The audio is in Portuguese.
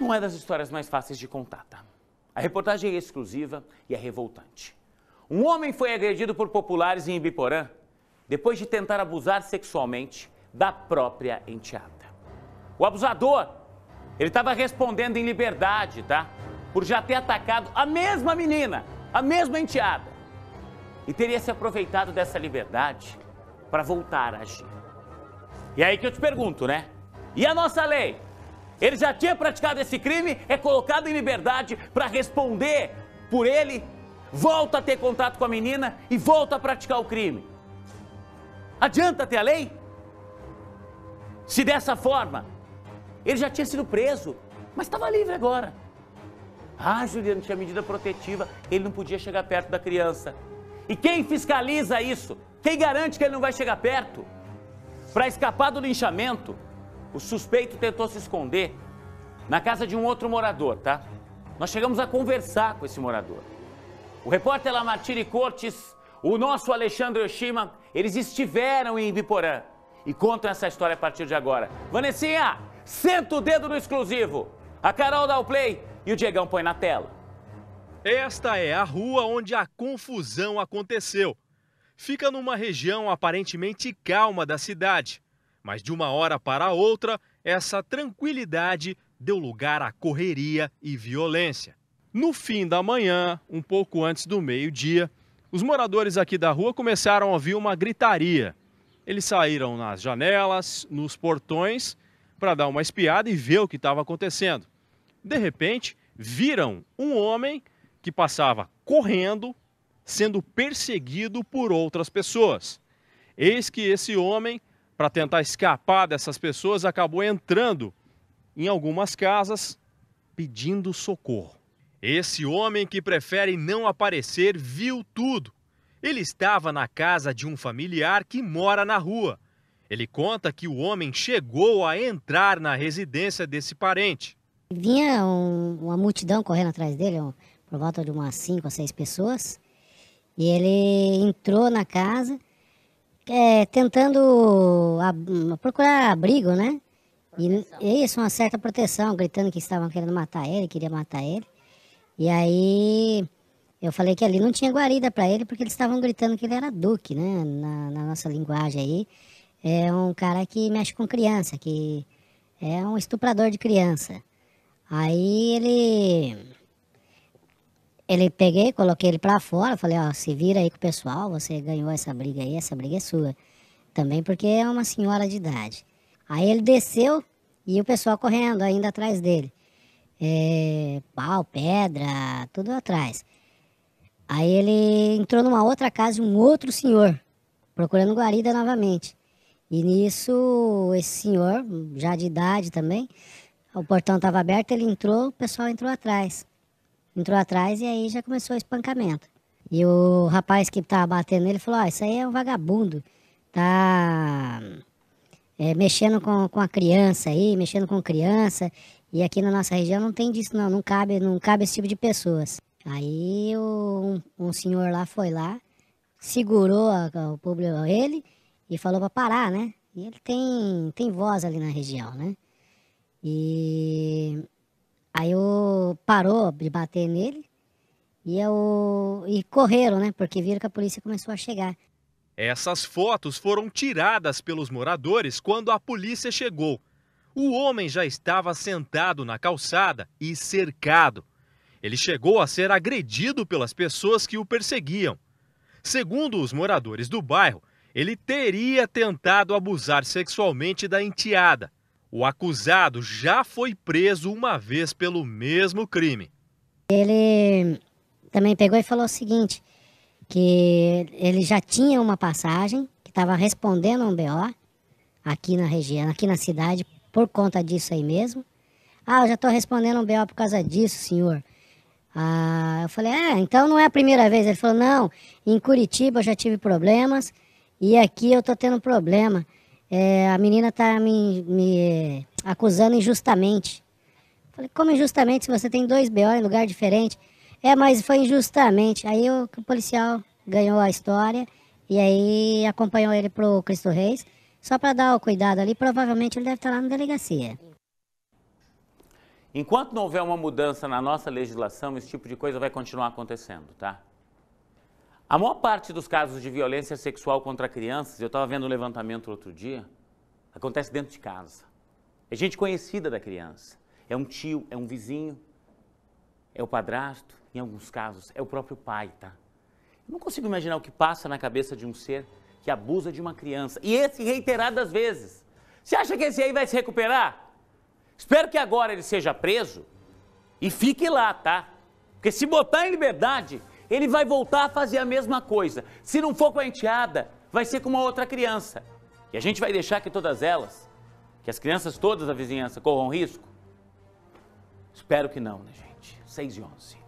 Não é das histórias mais fáceis de contar, tá? A reportagem é exclusiva e é revoltante. Um homem foi agredido por populares em Ibiporã depois de tentar abusar sexualmente da própria enteada. O abusador, ele estava respondendo em liberdade, tá? Por já ter atacado a mesma menina, a mesma enteada. E teria se aproveitado dessa liberdade para voltar a agir. E é aí que eu te pergunto, né? E a nossa lei? Ele já tinha praticado esse crime, é colocado em liberdade para responder por ele, volta a ter contato com a menina e volta a praticar o crime. Adianta ter a lei? Se dessa forma, ele já tinha sido preso, mas estava livre agora. Ah, Juliano, tinha medida protetiva, ele não podia chegar perto da criança. E quem fiscaliza isso? Quem garante que ele não vai chegar perto? Para escapar do linchamento, o suspeito tentou se esconder na casa de um outro morador, tá? Nós chegamos a conversar com esse morador. O repórter Lamartine Cortes, o nosso Alexandre Oshima, eles estiveram em Ibiporã e contam essa história a partir de agora. Vanessinha, senta o dedo no exclusivo. A Carol dá o play e o Diegão põe na tela. Esta é a rua onde a confusão aconteceu. Fica numa região aparentemente calma da cidade. Mas de uma hora para outra, essa tranquilidade deu lugar à correria e violência. No fim da manhã, um pouco antes do meio-dia, os moradores aqui da rua começaram a ouvir uma gritaria. Eles saíram nas janelas, nos portões, para dar uma espiada e ver o que estava acontecendo. De repente, viram um homem que passava correndo, sendo perseguido por outras pessoas. Eis que esse homem para tentar escapar dessas pessoas, acabou entrando em algumas casas pedindo socorro. Esse homem que prefere não aparecer viu tudo. Ele estava na casa de um familiar que mora na rua. Ele conta que o homem chegou a entrar na residência desse parente. Vinha um, uma multidão correndo atrás dele, um, por volta de umas cinco a seis pessoas. E ele entrou na casa é, tentando ab procurar abrigo, né? E isso, uma certa proteção, gritando que estavam querendo matar ele, queria matar ele. E aí eu falei que ali não tinha guarida para ele, porque eles estavam gritando que ele era duque, né? Na, na, nossa linguagem aí. É um cara que mexe com criança, que é um estuprador de criança. Aí ele ele peguei, coloquei ele para fora, falei, ó, se vira aí com o pessoal, você ganhou essa briga aí, essa briga é sua. Também porque é uma senhora de idade. Aí ele desceu e o pessoal correndo ainda atrás dele. É, pau, pedra, tudo atrás. Aí ele entrou numa outra casa de um outro senhor, procurando guarida novamente. E nisso, esse senhor, já de idade também, o portão estava aberto, ele entrou, o pessoal entrou atrás entrou atrás e aí já começou o espancamento. E o rapaz que tava batendo nele falou: Ó, oh, isso aí é um vagabundo, tá é, mexendo com, com a criança aí, mexendo com criança, e aqui na nossa região não tem disso, não, não cabe, não cabe esse tipo de pessoas. Aí o, um, um senhor lá foi lá, segurou a, o público ele e falou para parar, né? E ele tem, tem voz ali na região, né? E Aí o parou de bater nele e, eu, e correram, né? Porque viram que a polícia começou a chegar. Essas fotos foram tiradas pelos moradores quando a polícia chegou. O homem já estava sentado na calçada e cercado. Ele chegou a ser agredido pelas pessoas que o perseguiam. Segundo os moradores do bairro, ele teria tentado abusar sexualmente da enteada, o acusado já foi preso uma vez pelo mesmo crime. Ele também pegou e falou o seguinte: que ele já tinha uma passagem, que estava respondendo a um BO aqui na região, aqui na cidade, por conta disso aí mesmo. Ah, eu já estou respondendo um BO por causa disso, senhor. Ah, eu falei, é, então não é a primeira vez. Ele falou, não, em Curitiba eu já tive problemas e aqui eu estou tendo problema é, a menina tá me, me acusando injustamente. Falei, como injustamente se você tem dois BO em lugar diferente? É, mas foi injustamente. Aí o, o policial ganhou a história e aí acompanhou ele pro Cristo Reis, só para dar o cuidado ali, provavelmente ele deve estar tá lá na delegacia. Enquanto não houver uma mudança na nossa legislação, esse tipo de coisa vai continuar acontecendo, tá? A maior parte dos casos de violência sexual contra crianças, eu estava vendo um levantamento outro dia, acontece dentro de casa. É gente conhecida da criança. É um tio, é um vizinho, é o padrasto, em alguns casos, é o próprio pai, tá? Eu não consigo imaginar o que passa na cabeça de um ser que abusa de uma criança. E esse reiteradas vezes. Você acha que esse aí vai se recuperar? Espero que agora ele seja preso e fique lá, tá? Porque se botar em liberdade, ele vai voltar a fazer a mesma coisa. Se não for com a enteada, vai ser com uma outra criança. E a gente vai deixar que todas elas, que as crianças todas da vizinhança corram risco? Espero que não, né, gente? 6 e 11.